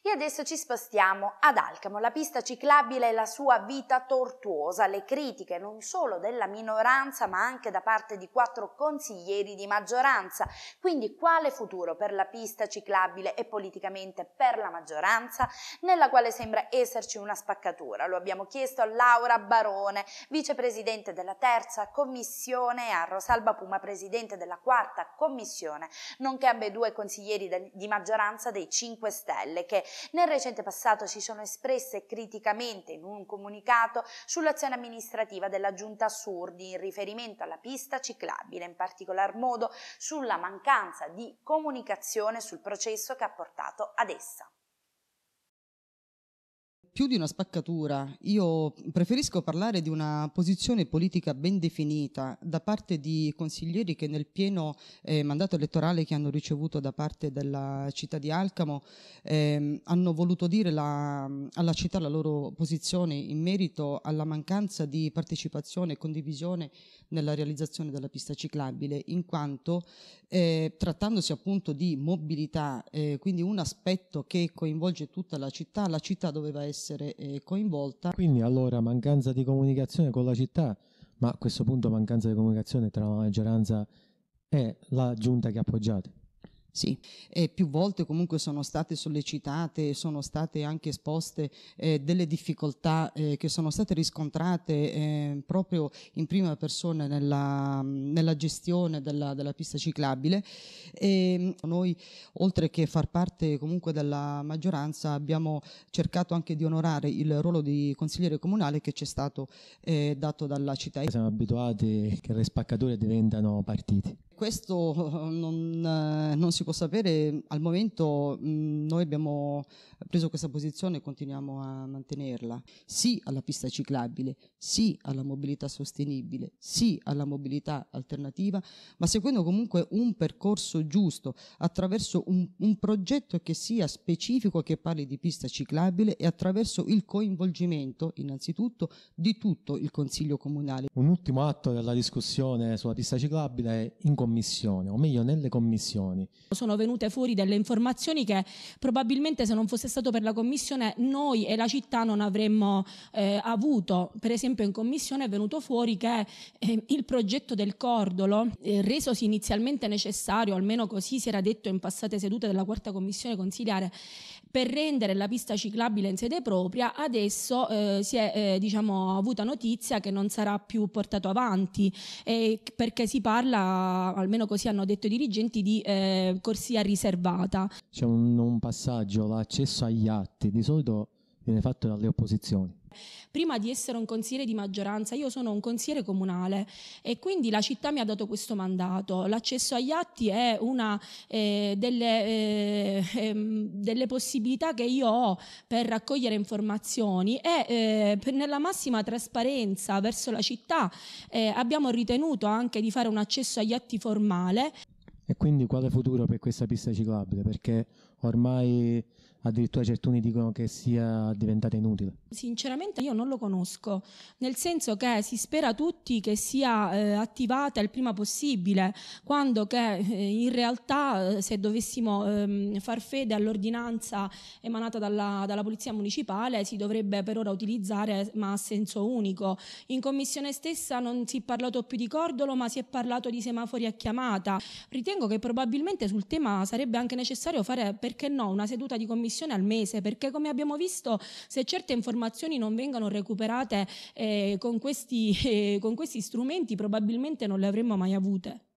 E adesso ci spostiamo ad Alcamo, la pista ciclabile e la sua vita tortuosa, le critiche non solo della minoranza ma anche da parte di quattro consiglieri di maggioranza. Quindi quale futuro per la pista ciclabile e politicamente per la maggioranza, nella quale sembra esserci una spaccatura? Lo abbiamo chiesto a Laura Barone, vicepresidente della terza commissione, e a Rosalba Puma, presidente della quarta commissione, nonché due consiglieri di maggioranza dei 5 Stelle che nel recente passato si sono espresse criticamente in un comunicato sull'azione amministrativa della giunta Surdi in riferimento alla pista ciclabile, in particolar modo sulla mancanza di comunicazione sul processo che ha portato ad essa più di una spaccatura, io preferisco parlare di una posizione politica ben definita da parte di consiglieri che nel pieno eh, mandato elettorale che hanno ricevuto da parte della città di Alcamo eh, hanno voluto dire la, alla città la loro posizione in merito alla mancanza di partecipazione e condivisione nella realizzazione della pista ciclabile, in quanto eh, trattandosi appunto di mobilità, eh, quindi un aspetto che coinvolge tutta la città, la città doveva essere essere eh, coinvolta. Quindi allora mancanza di comunicazione con la città, ma a questo punto mancanza di comunicazione tra la maggioranza e la giunta che appoggiate. Sì, e più volte comunque sono state sollecitate, sono state anche esposte eh, delle difficoltà eh, che sono state riscontrate eh, proprio in prima persona nella, nella gestione della, della, pista ciclabile. E mm, noi, oltre che far parte comunque della maggioranza, abbiamo cercato anche di onorare il ruolo di consigliere comunale che ci è stato eh, dato dalla città. Siamo abituati che le spaccature diventano partiti questo non, non, si può sapere, al momento mm, noi abbiamo preso questa posizione e continuiamo a mantenerla. Sì alla pista ciclabile, sì alla mobilità sostenibile, sì alla mobilità alternativa, ma seguendo comunque un percorso giusto attraverso un, un progetto che sia specifico, che parli di pista ciclabile e attraverso il coinvolgimento innanzitutto di tutto il Consiglio Comunale. Un ultimo atto della discussione sulla pista ciclabile è in commissione, o meglio nelle commissioni. Sono venute fuori delle informazioni che probabilmente se non fosse stato per la commissione noi e la città non avremmo eh, avuto. Per esempio in commissione è venuto fuori che eh, il progetto del Cordolo, eh, resosi inizialmente necessario, almeno così si era detto in passate sedute della quarta commissione consiliare, per rendere la pista ciclabile in sede propria, adesso eh, si è eh, diciamo, avuta notizia che non sarà più portato avanti, eh, perché si parla, almeno così hanno detto i dirigenti, di eh, corsia riservata. C'è un, un passaggio, l'accesso agli atti, di solito viene fatto dalle opposizioni. Prima di essere un consigliere di maggioranza, io sono un consigliere comunale e quindi la città mi ha dato questo mandato. L'accesso agli atti è una eh, delle, eh, ehm, delle, possibilità che io ho per raccogliere informazioni e eh, nella massima trasparenza verso la città eh, abbiamo ritenuto anche di fare un accesso agli atti formale. E quindi quale futuro per questa pista ciclabile? Perché ormai addirittura certuni dicono che sia diventata inutile. Sinceramente io non lo conosco, nel senso che si spera tutti che sia eh, attivata il prima possibile, quando che eh, in realtà eh, se dovessimo eh, far fede all'ordinanza emanata dalla, dalla, Polizia Municipale si dovrebbe per ora utilizzare ma a senso unico. In commissione stessa non si è parlato più di cordolo ma si è parlato di semafori a chiamata. Ritengo che probabilmente sul tema sarebbe anche necessario fare perché no, una seduta di commissione al mese, perché come abbiamo visto se certe informazioni non vengono recuperate eh, con, questi, eh, con questi strumenti probabilmente non le avremmo mai avute.